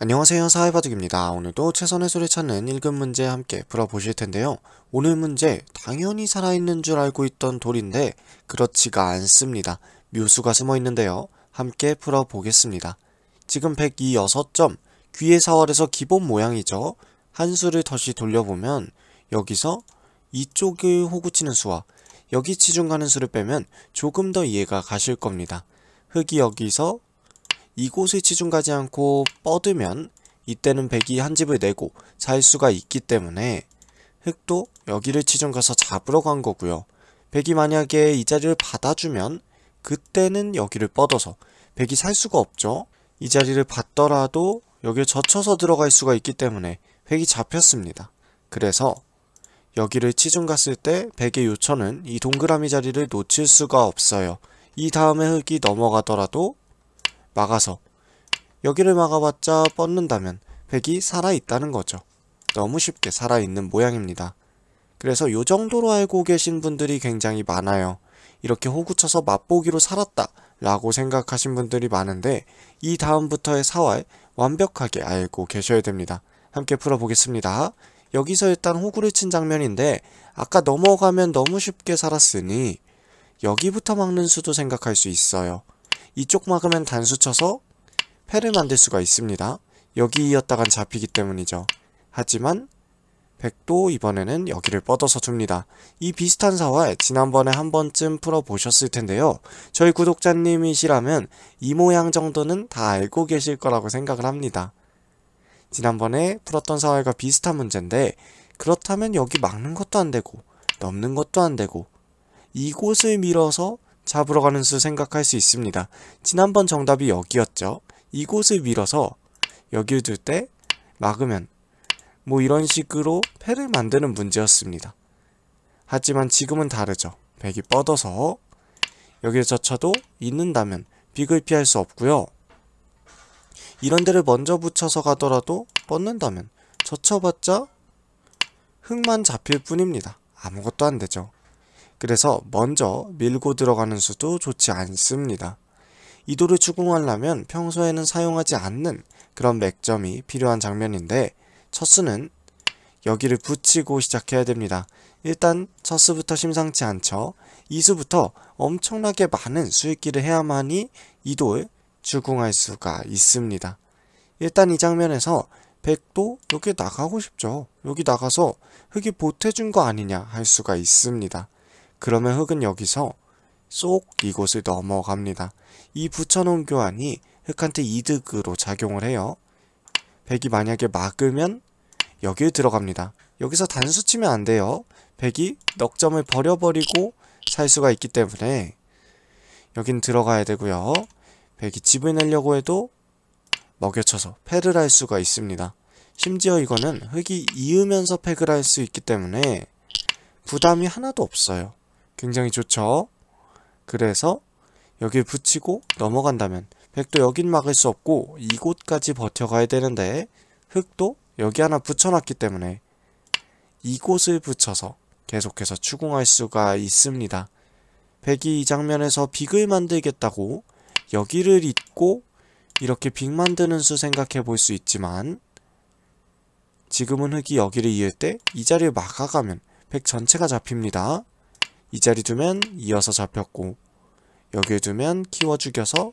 안녕하세요 사회바둑입니다. 오늘도 최선의 소리 찾는 읽은 문제 함께 풀어보실 텐데요. 오늘 문제 당연히 살아있는 줄 알고 있던 돌인데 그렇지가 않습니다. 묘수가 숨어 있는데요. 함께 풀어보겠습니다. 지금 102.6점 귀의 4월에서 기본 모양이죠. 한 수를 다시 돌려보면 여기서 이쪽을 호구치는 수와 여기 치중 가는 수를 빼면 조금 더 이해가 가실 겁니다. 흙이 여기서 이곳에 치중가지 않고 뻗으면 이때는 백이 한 집을 내고 살 수가 있기 때문에 흑도 여기를 치중가서 잡으러 간 거고요. 백이 만약에 이 자리를 받아주면 그때는 여기를 뻗어서 백이 살 수가 없죠. 이 자리를 받더라도 여기를 젖혀서 들어갈 수가 있기 때문에 획이 잡혔습니다. 그래서 여기를 치중 갔을 때 백의 요천은 이 동그라미 자리를 놓칠 수가 없어요. 이 다음에 흙이 넘어가더라도 막아서 여기를 막아봤자 뻗는다면 백이 살아있다는 거죠. 너무 쉽게 살아있는 모양입니다. 그래서 요 정도로 알고 계신 분들이 굉장히 많아요. 이렇게 호구쳐서 맛보기로 살았다 라고 생각하신 분들이 많은데 이 다음부터의 사활 완벽하게 알고 계셔야 됩니다. 함께 풀어보겠습니다. 여기서 일단 호구를 친 장면인데 아까 넘어가면 너무 쉽게 살았으니 여기부터 막는 수도 생각할 수 있어요. 이쪽 막으면 단수 쳐서 패를 만들 수가 있습니다. 여기 이었다간 잡히기 때문이죠. 하지만 백도 이번에는 여기를 뻗어서 줍니다. 이 비슷한 사활 지난번에 한 번쯤 풀어보셨을 텐데요. 저희 구독자님이시라면 이 모양 정도는 다 알고 계실 거라고 생각을 합니다. 지난번에 풀었던 사활과 비슷한 문제인데 그렇다면 여기 막는 것도 안되고 넘는 것도 안되고 이곳을 밀어서 잡으러 가는 수 생각할 수 있습니다. 지난번 정답이 여기였죠. 이곳을 밀어서 여기를 둘때 막으면 뭐 이런 식으로 패를 만드는 문제였습니다. 하지만 지금은 다르죠. 백이 뻗어서 여기를 젖혀도 있는다면 빅을 피할 수 없고요. 이런 데를 먼저 붙여서 가더라도 뻗는다면 젖혀봤자 흙만 잡힐 뿐입니다. 아무것도 안 되죠. 그래서 먼저 밀고 들어가는 수도 좋지 않습니다. 이도를 추궁하려면 평소에는 사용하지 않는 그런 맥점이 필요한 장면인데 첫 수는 여기를 붙이고 시작해야 됩니다. 일단 첫 수부터 심상치 않죠. 이수부터 엄청나게 많은 수익기를 해야만이 이도를 추궁할 수가 있습니다. 일단 이 장면에서 백도 여기 나가고 싶죠. 여기 나가서 흙이 보태준 거 아니냐 할 수가 있습니다. 그러면 흙은 여기서 쏙 이곳을 넘어갑니다. 이 붙여놓은 교환이 흙한테 이득으로 작용을 해요. 백이 만약에 막으면 여기에 들어갑니다. 여기서 단수 치면 안 돼요. 백이 넉점을 버려버리고 살 수가 있기 때문에 여긴 들어가야 되고요. 백이 집을 내려고 해도 먹여쳐서 패를 할 수가 있습니다. 심지어 이거는 흙이 이으면서 팩을 할 수 있기 때문에 부담이 하나도 없어요. 굉장히 좋죠. 그래서 여기 붙이고 넘어간다면 백도 여긴 막을 수 없고 이곳까지 버텨가야 되는데 흙도 여기 하나 붙여놨기 때문에 이곳을 붙여서 계속해서 추궁할 수가 있습니다. 백이 이 장면에서 빅을 만들겠다고 여기를 잇고 이렇게 빅 만드는 수 생각해 볼 수 있지만 지금은 흙이 여기를 이을 때 이 자리를 막아가면 백 전체가 잡힙니다. 이 자리 두면 이어서 잡혔고 여기에 두면 키워 죽여서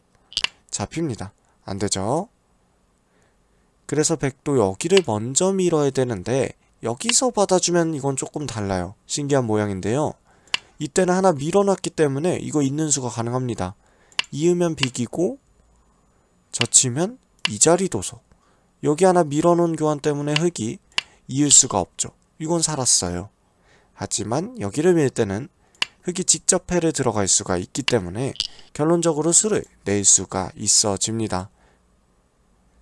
잡힙니다. 안 되죠? 그래서 백도 여기를 먼저 밀어야 되는데 여기서 받아주면 이건 조금 달라요. 신기한 모양인데요. 이때는 하나 밀어놨기 때문에 이거 있는 수가 가능합니다. 이으면 비기고 젖히면 이 자리 도서 여기 하나 밀어놓은 교환 때문에 흙이 이을 수가 없죠. 이건 살았어요. 하지만 여기를 밀 때는 흙이 직접 폐를 들어갈 수가 있기 때문에 결론적으로 수를 낼 수가 있어집니다.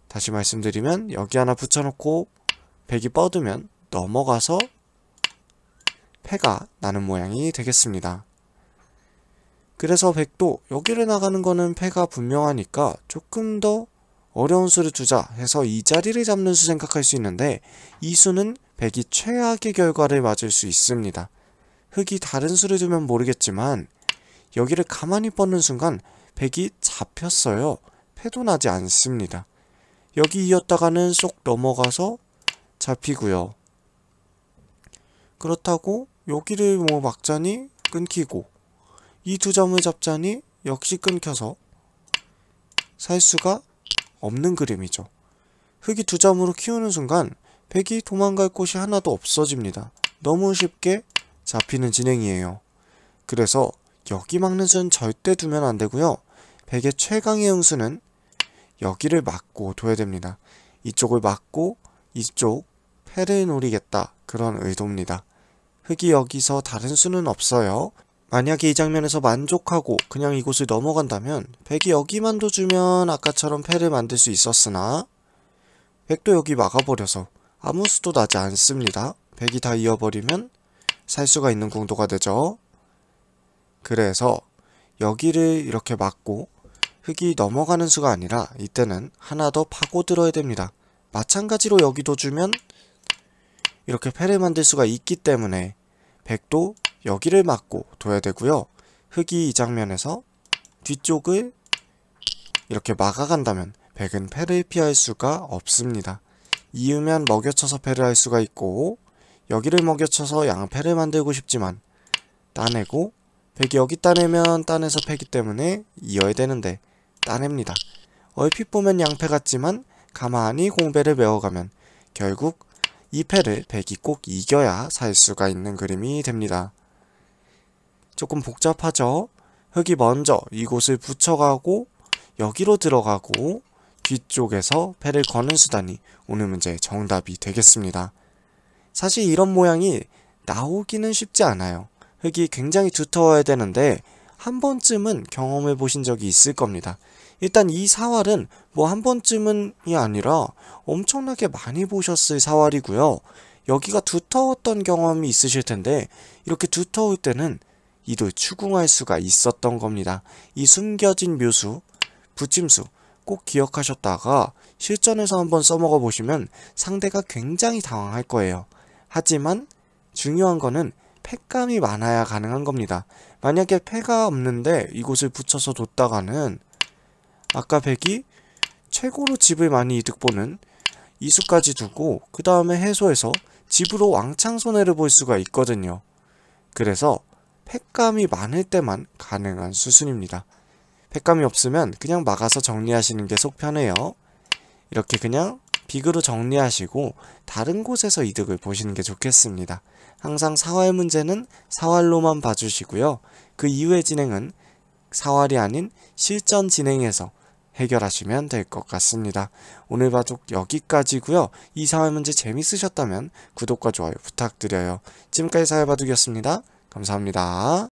다시 말씀드리면 여기 하나 붙여놓고 백이 뻗으면 넘어가서 폐가 나는 모양이 되겠습니다. 그래서 백도 여기를 나가는 거는 폐가 분명하니까 조금 더 어려운 수를 두자 해서 이 자리를 잡는 수 생각할 수 있는데 이 수는 백이 최악의 결과를 맞을 수 있습니다. 흙이 다른 수를 두면 모르겠지만 여기를 가만히 뻗는 순간 백이 잡혔어요. 패도 나지 않습니다. 여기 이었다가는 쏙 넘어가서 잡히고요. 그렇다고 여기를 뭐 막자니 끊기고 이 두 점을 잡자니 역시 끊겨서 살 수가 없는 그림이죠. 흙이 두 점으로 키우는 순간 백이 도망갈 곳이 하나도 없어집니다. 너무 쉽게 잡히는 진행이에요. 그래서 여기 막는 수는 절대 두면 안 되고요. 백의 최강의 응수는 여기를 막고 둬야 됩니다. 이쪽을 막고 이쪽 패를 노리겠다 그런 의도입니다. 흙이 여기서 다른 수는 없어요. 만약에 이 장면에서 만족하고 그냥 이곳을 넘어간다면 백이 여기만 둬주면 아까처럼 패를 만들 수 있었으나 백도 여기 막아버려서 아무 수도 나지 않습니다. 백이 다 이어버리면 살 수가 있는 궁도가 되죠. 그래서 여기를 이렇게 막고 흙이 넘어가는 수가 아니라 이때는 하나 더 파고들어야 됩니다. 마찬가지로 여기도 주면 이렇게 패를 만들 수가 있기 때문에 백도 여기를 막고 둬야 되고요. 흙이 이 장면에서 뒤쪽을 이렇게 막아간다면 백은 패를 피할 수가 없습니다. 이으면 먹여쳐서 패를 할 수가 있고 여기를 먹여쳐서 양패를 만들고 싶지만 따내고 백이 여기 따내면 따내서 패기 때문에 이어야 되는데 따냅니다. 얼핏 보면 양패 같지만 가만히 공배를 메워가면 결국 이 패를 백이 꼭 이겨야 살 수가 있는 그림이 됩니다. 조금 복잡하죠? 흙이 먼저 이곳을 붙여가고 여기로 들어가고 뒤쪽에서 패를 거는 수단이 오늘 문제의 정답이 되겠습니다. 사실 이런 모양이 나오기는 쉽지 않아요. 흙이 굉장히 두터워야 되는데 한 번쯤은 경험해 보신 적이 있을 겁니다. 일단 이 사활은 뭐 한 번쯤은이 아니라 엄청나게 많이 보셨을 사활이고요. 여기가 두터웠던 경험이 있으실 텐데 이렇게 두터울 때는 이를 추궁할 수가 있었던 겁니다. 이 숨겨진 묘수, 부침수 꼭 기억하셨다가 실전에서 한번 써먹어 보시면 상대가 굉장히 당황할 거예요. 하지만 중요한 거는 폐감이 많아야 가능한 겁니다. 만약에 폐가 없는데 이곳을 붙여서 뒀다가는 아까 백이 최고로 집을 많이 이득 보는 이수까지 두고 그 다음에 해소해서 집으로 왕창 손해를 볼 수가 있거든요. 그래서 팩감이 많을 때만 가능한 수순입니다. 팩감이 없으면 그냥 막아서 정리하시는 게 속편해요. 이렇게 그냥 빅으로 정리하시고 다른 곳에서 이득을 보시는 게 좋겠습니다. 항상 사활 문제는 사활로만 봐주시고요. 그 이후의 진행은 사활이 아닌 실전 진행에서 해결하시면 될 것 같습니다. 오늘 바둑 여기까지고요. 이 사활 문제 재밌으셨다면 구독과 좋아요 부탁드려요. 지금까지 사활바둑이었습니다. 감사합니다.